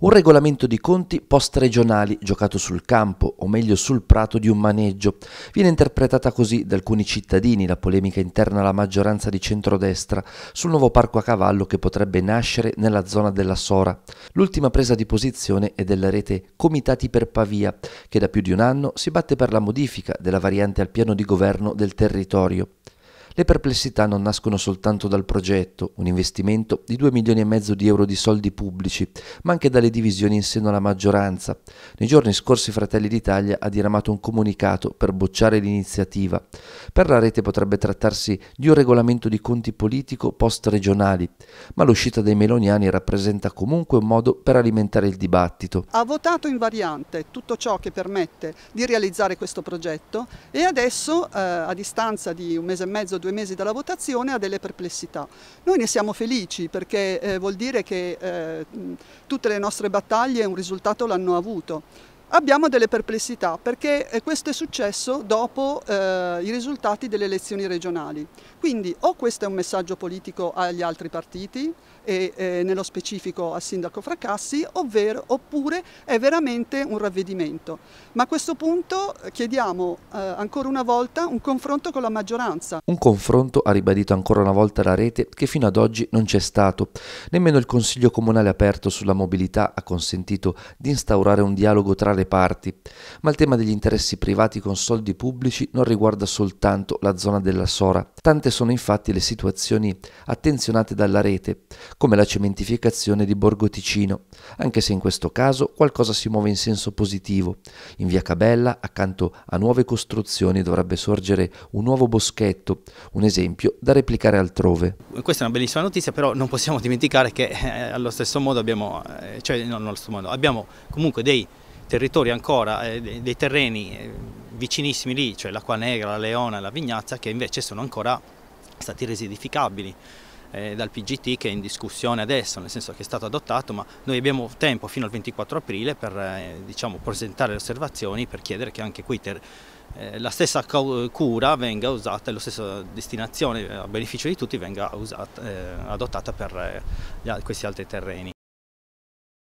Un regolamento di conti post-regionali giocato sul campo, o meglio sul prato di un maneggio. Viene interpretata così da alcuni cittadini la polemica interna alla maggioranza di centrodestra sul nuovo parco a cavallo che potrebbe nascere nella zona della Sora. L'ultima presa di posizione è della rete Comitati per Pavia, che da più di un anno si batte per la modifica della variante al piano di governo del territorio. Le perplessità non nascono soltanto dal progetto, un investimento di 2 milioni e mezzo di euro di soldi pubblici, ma anche dalle divisioni in seno alla maggioranza. Nei giorni scorsi Fratelli d'Italia ha diramato un comunicato per bocciare l'iniziativa. Per la rete potrebbe trattarsi di un regolamento di conti politico post-regionali, ma l'uscita dei meloniani rappresenta comunque un modo per alimentare il dibattito. Ha votato in variante tutto ciò che permette di realizzare questo progetto e adesso, eh, a distanza di un mese e mezzo, due due mesi dalla votazione ha delle perplessità. Noi ne siamo felici perché eh, vuol dire che eh, tutte le nostre battaglie un risultato l'hanno avuto. Abbiamo delle perplessità perché eh, questo è successo dopo eh, i risultati delle elezioni regionali. Quindi o questo è un messaggio politico agli altri partiti e eh, nello specifico al sindaco Fracassi ovvero, oppure è veramente un ravvedimento. Ma a questo punto eh, chiediamo eh, ancora una volta un confronto con la maggioranza. Un confronto ha ribadito ancora una volta la rete che fino ad oggi non c'è stato. Nemmeno il Consiglio Comunale aperto sulla mobilità ha consentito di instaurare un dialogo tra le parti, ma il tema degli interessi privati con soldi pubblici non riguarda soltanto la zona della Sora. Tante sono infatti le situazioni attenzionate dalla rete, come la cementificazione di Borgo Ticino, anche se in questo caso qualcosa si muove in senso positivo. In via Cabella, accanto a nuove costruzioni, dovrebbe sorgere un nuovo boschetto, un esempio da replicare altrove. Questa è una bellissima notizia, però non possiamo dimenticare che eh, allo stesso modo abbiamo, eh, cioè non allo stesso modo, abbiamo comunque dei territori ancora, eh, dei terreni eh, vicinissimi lì, cioè l'Acqua Negra, la Leona e la Vignazza, che invece sono ancora stati resi edificabili eh, dal PGT che è in discussione adesso, nel senso che è stato adottato, ma noi abbiamo tempo fino al 24 aprile per eh, diciamo, presentare le osservazioni per chiedere che anche qui eh, la stessa cura venga usata e la stessa destinazione a beneficio di tutti venga usata, eh, adottata per eh, questi altri terreni.